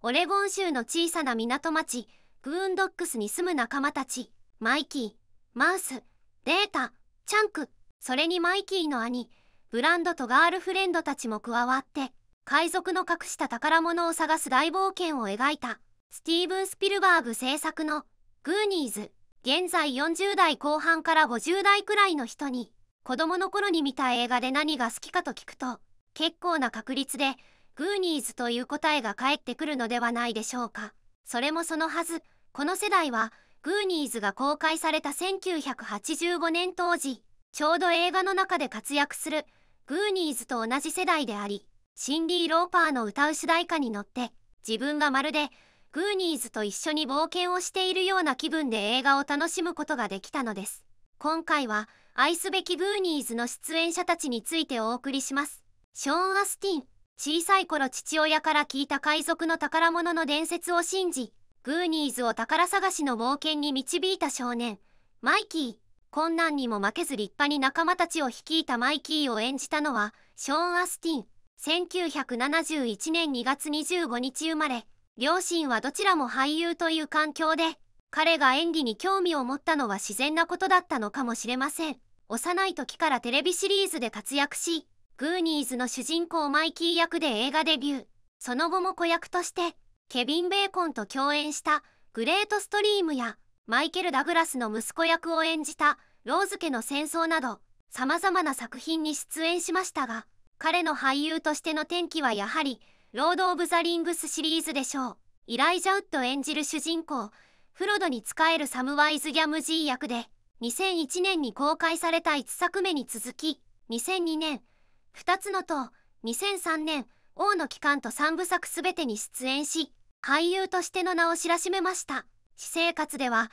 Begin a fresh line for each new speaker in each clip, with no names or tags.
オレゴン州の小さな港町グーンドックスに住む仲間たちマイキーマウスデータチャンクそれにマイキーの兄ブランドとガールフレンドたちも加わって海賊の隠した宝物を探す大冒険を描いたスティーブン・スピルバーグ制作の「グーニーズ」現在40代後半から50代くらいの人に子供の頃に見た映画で何が好きかと聞くと結構な確率でグーニーズという答えが返ってくるのではないでしょうか。それもそのはず、この世代は、グーニーズが公開された1985年当時、ちょうど映画の中で活躍する、グーニーズと同じ世代であり、シンディ・ローパーの歌う主題歌に乗って、自分がまるで、グーニーズと一緒に冒険をしているような気分で映画を楽しむことができたのです。今回は、愛すべきグーニーズの出演者たちについてお送りします。ショーン・アスティン小さい頃父親から聞いた海賊の宝物の伝説を信じ、グーニーズを宝探しの冒険に導いた少年、マイキー。困難にも負けず立派に仲間たちを率いたマイキーを演じたのは、ショーン・アスティン。1971年2月25日生まれ、両親はどちらも俳優という環境で、彼が演技に興味を持ったのは自然なことだったのかもしれません。幼い時からテレビシリーズで活躍し、グーニーズの主人公マイキー役で映画デビューその後も子役としてケビン・ベーコンと共演したグレート・ストリームやマイケル・ダグラスの息子役を演じたローズ家の戦争など様々な作品に出演しましたが彼の俳優としての転機はやはり「ロード・オブ・ザ・リングス」シリーズでしょうイライジャ・ウッド演じる主人公フロドに仕えるサムワイズ・ギャムジー役で2001年に公開された1作目に続き2002年2つのと2003年王の帰還と3部作全てに出演し俳優としての名を知らしめました私生活では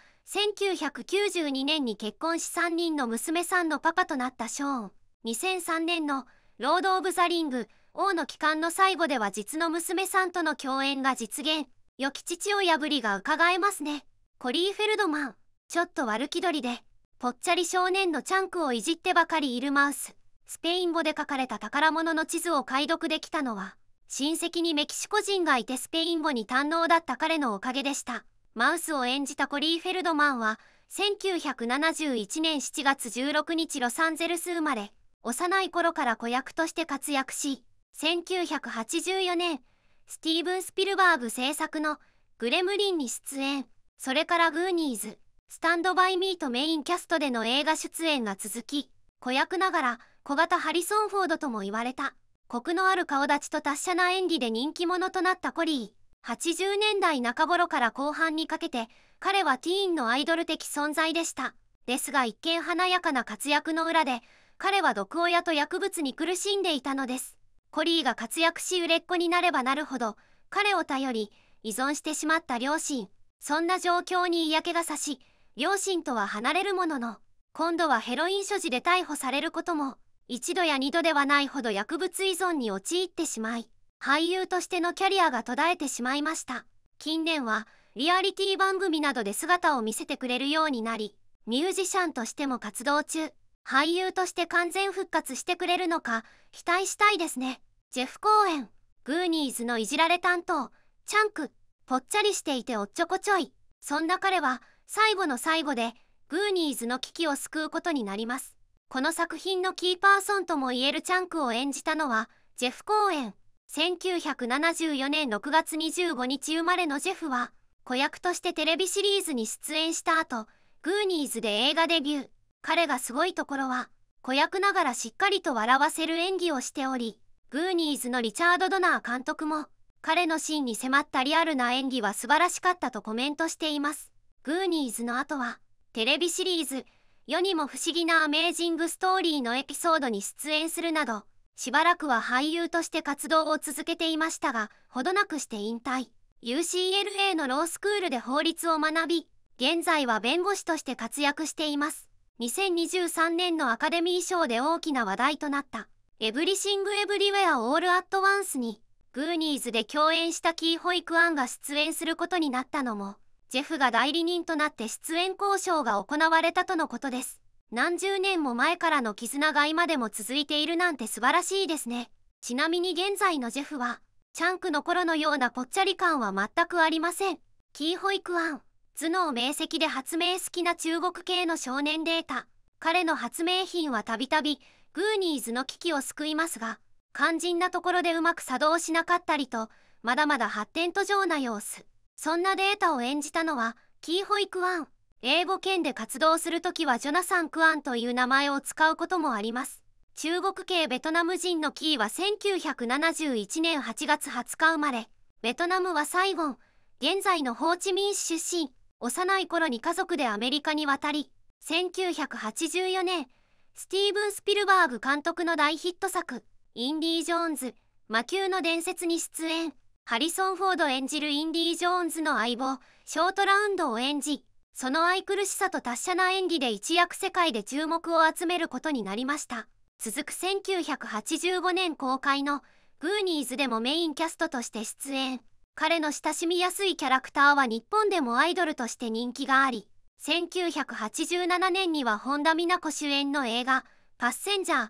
1992年に結婚し3人の娘さんのパパとなったショーン2003年の「ロード・オブ・ザ・リング」王の帰還の最後では実の娘さんとの共演が実現良き父親ぶりがうかがえますねコリー・フェルドマンちょっと悪気取りでぽっちゃり少年のチャンクをいじってばかりいるマウススペイン語で書かれた宝物の地図を解読できたのは、親戚にメキシコ人がいてスペイン語に堪能だった彼のおかげでした。マウスを演じたコリー・フェルドマンは、1971年7月16日ロサンゼルス生まれ、幼い頃から子役として活躍し、1984年、スティーブン・スピルバーグ制作のグレムリンに出演、それからグーニーズ、スタンドバイミーとメインキャストでの映画出演が続き、子役ながら、小型ハリソン・フォードとも言われたコクのある顔立ちと達者な演技で人気者となったコリー80年代中頃から後半にかけて彼はティーンのアイドル的存在でしたですが一見華やかな活躍の裏で彼は毒親と薬物に苦しんでいたのですコリーが活躍し売れっ子になればなるほど彼を頼り依存してしまった両親そんな状況に嫌気がさし両親とは離れるものの今度はヘロイン所持で逮捕されることも一度や二度ではないほど薬物依存に陥ってしまい俳優としてのキャリアが途絶えてしまいました近年はリアリティ番組などで姿を見せてくれるようになりミュージシャンとしても活動中俳優として完全復活してくれるのか期待したいですねジェフ公演グーニーズのいじられ担当チャンクぽっちゃりしていておっちょこちょいそんな彼は最後の最後でグーニーズの危機を救うことになりますこの作品のキーパーソンともいえるチャンクを演じたのはジェフ・コーエン1974年6月25日生まれのジェフは子役としてテレビシリーズに出演した後グーニーズで映画デビュー彼がすごいところは子役ながらしっかりと笑わせる演技をしておりグーニーズのリチャード・ドナー監督も彼のシーンに迫ったリアルな演技は素晴らしかったとコメントしていますグーニーズの後はテレビシリーズ世にも不思議なアメージングストーリーのエピソードに出演するなど、しばらくは俳優として活動を続けていましたが、ほどなくして引退。UCLA のロースクールで法律を学び、現在は弁護士として活躍しています。2023年のアカデミー賞で大きな話題となった、エブリシング・エブリウェア・オール・アット・ワンスに、グーニーズで共演したキー・ホイクアンが出演することになったのも、ジェフが代理人となって出演交渉が行われたとのことです何十年も前からの絆が今でも続いているなんて素晴らしいですねちなみに現在のジェフはチャンクの頃のようなぽっちゃり感は全くありませんキーホイクアン頭脳明晰で発明好きな中国系の少年データ彼の発明品はたびたびグーニーズの危機を救いますが肝心なところでうまく作動しなかったりとまだまだ発展途上な様子そんなデータを演じたのはキーホイ・クワン英語圏で活動する時はジョナサン・クアンという名前を使うこともあります中国系ベトナム人のキーは1971年8月20日生まれベトナムはサイゴン現在のホーチミン市出身幼い頃に家族でアメリカに渡り1984年スティーブン・スピルバーグ監督の大ヒット作「インディ・ージョーンズ魔球の伝説」に出演ハリソン・フォード演じるインディ・ジョーンズの相棒ショートラウンドを演じその愛くるしさと達者な演技で一躍世界で注目を集めることになりました続く1985年公開の「グーニーズ」でもメインキャストとして出演彼の親しみやすいキャラクターは日本でもアイドルとして人気があり1987年には本田美奈子主演の映画「パッセンジャー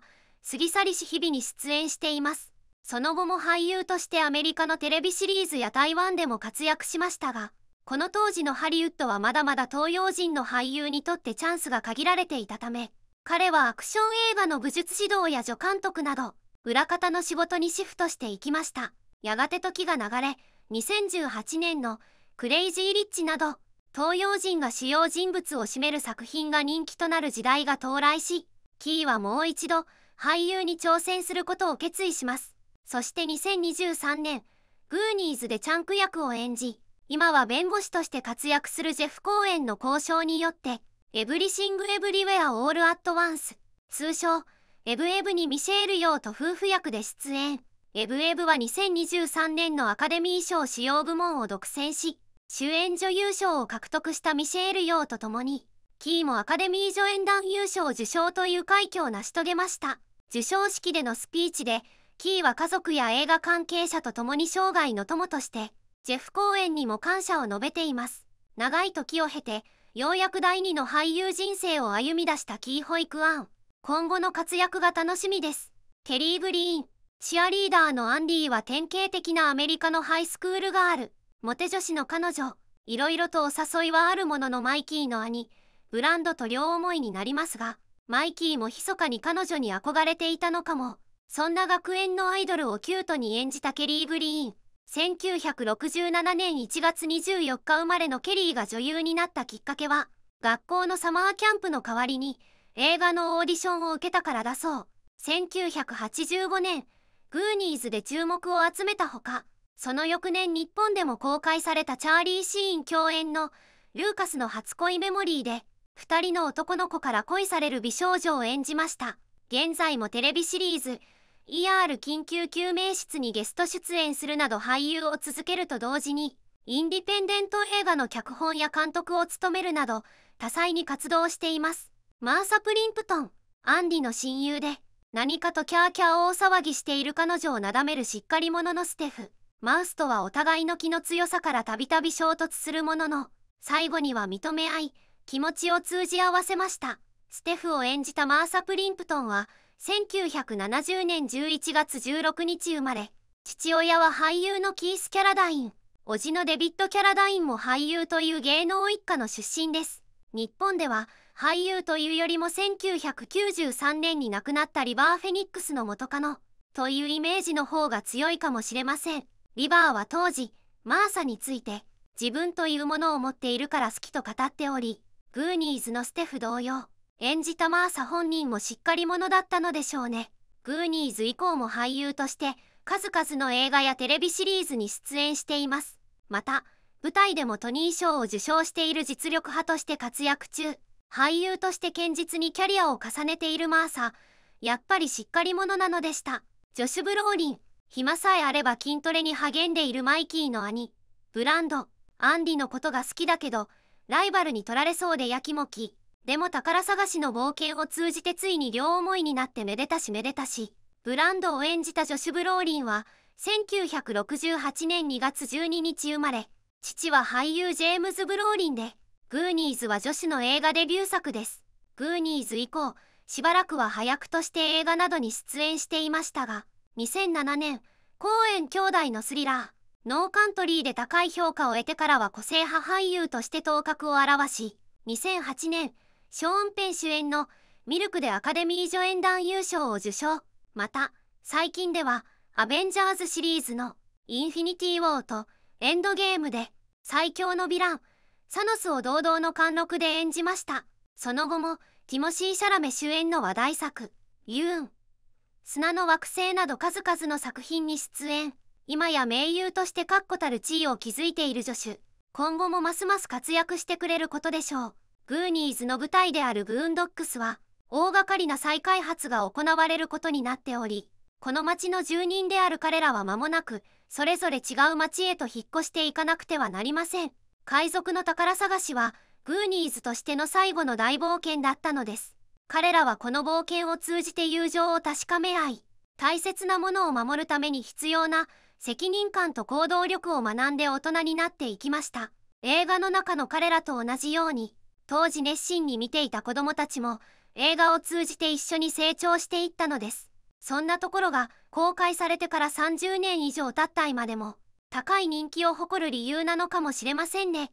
過ぎ去りし日々」に出演していますその後も俳優としてアメリカのテレビシリーズや台湾でも活躍しましたがこの当時のハリウッドはまだまだ東洋人の俳優にとってチャンスが限られていたため彼はアクション映画の武術指導や助監督など裏方の仕事にシフトしていきましたやがて時が流れ2018年の「クレイジー・リッチ」など東洋人が主要人物を占める作品が人気となる時代が到来しキーはもう一度俳優に挑戦することを決意しますそして2023年、グーニーズでチャンク役を演じ、今は弁護士として活躍するジェフ・コーエンの交渉によって、エブリシング・エブリウェア・オール・アット・ワンス、通称、エブエブにミシェール・ヨーと夫婦役で出演。エブエブは2023年のアカデミー賞主要部門を独占し、主演女優賞を獲得したミシェール・ヨーと共に、キーもアカデミー助演男優賞受賞という快挙を成し遂げました。授賞式でのスピーチで、キーは家族や映画関係者と共に生涯の友としてジェフ公演にも感謝を述べています長い時を経てようやく第2の俳優人生を歩み出したキー・ホイクアン今後の活躍が楽しみですケリー・グリーンチアリーダーのアンディは典型的なアメリカのハイスクールガールモテ女子の彼女いろいろとお誘いはあるもののマイキーの兄ブランドと両思いになりますがマイキーも密かに彼女に憧れていたのかもそんな学園のアイドルをキュートに演じたケリー・グリーン。1967年1月24日生まれのケリーが女優になったきっかけは、学校のサマーキャンプの代わりに、映画のオーディションを受けたからだそう。1985年、グーニーズで注目を集めたほか、その翌年日本でも公開されたチャーリー・シーン共演のルーカスの初恋メモリーで、2人の男の子から恋される美少女を演じました。現在もテレビシリーズ、ER 緊急救命室にゲスト出演するなど俳優を続けると同時に、インディペンデント映画の脚本や監督を務めるなど、多彩に活動しています。マーサ・プリンプトン、アンディの親友で、何かとキャーキャー大騒ぎしている彼女をなだめるしっかり者のステフ。マウスとはお互いの気の強さからたびたび衝突するものの、最後には認め合い、気持ちを通じ合わせました。ステフを演じたマーサ・プリンプトンは、1970年11月16日生まれ、父親は俳優のキース・キャラダイン、叔父のデビッド・キャラダインも俳優という芸能一家の出身です。日本では俳優というよりも1993年に亡くなったリバー・フェニックスの元カノというイメージの方が強いかもしれません。リバーは当時、マーサについて自分というものを持っているから好きと語っており、グーニーズのステフ同様。演じたマーサ本人もしっかり者だったのでしょうね。グーニーズ以降も俳優として数々の映画やテレビシリーズに出演しています。また、舞台でもトニー賞を受賞している実力派として活躍中、俳優として堅実にキャリアを重ねているマーサ、やっぱりしっかり者なのでした。ジョシュ・ブローリン、暇さえあれば筋トレに励んでいるマイキーの兄、ブランド、アンディのことが好きだけど、ライバルに取られそうでやきもき。でも宝探しの冒険を通じてついに両思いになってめでたしめでたしブランドを演じたジョシュ・ブローリンは1968年2月12日生まれ父は俳優ジェームズ・ブローリンでグーニーズは女子の映画デビュー作ですグーニーズ以降しばらくは早くとして映画などに出演していましたが2007年公演兄弟のスリラーノーカントリーで高い評価を得てからは個性派俳優として頭角を現し2008年ショーン・ペン主演のミルクでアカデミー助演男優賞を受賞。また、最近では、アベンジャーズシリーズのインフィニティ・ウォーとエンドゲームで最強のヴィラン、サノスを堂々の貫禄で演じました。その後も、ティモシー・シャラメ主演の話題作、ユーン、砂の惑星など数々の作品に出演。今や名優として確固たる地位を築いている助手。今後もますます活躍してくれることでしょう。グーニーズの舞台であるグーンドックスは大掛かりな再開発が行われることになっておりこの町の住人である彼らは間もなくそれぞれ違う町へと引っ越していかなくてはなりません海賊の宝探しはグーニーズとしての最後の大冒険だったのです彼らはこの冒険を通じて友情を確かめ合い大切なものを守るために必要な責任感と行動力を学んで大人になっていきました映画の中の彼らと同じように当時熱心に見ていた子どもたちも映画を通じて一緒に成長していったのですそんなところが公開されてから30年以上経った今でも高い人気を誇る理由なのかもしれませんね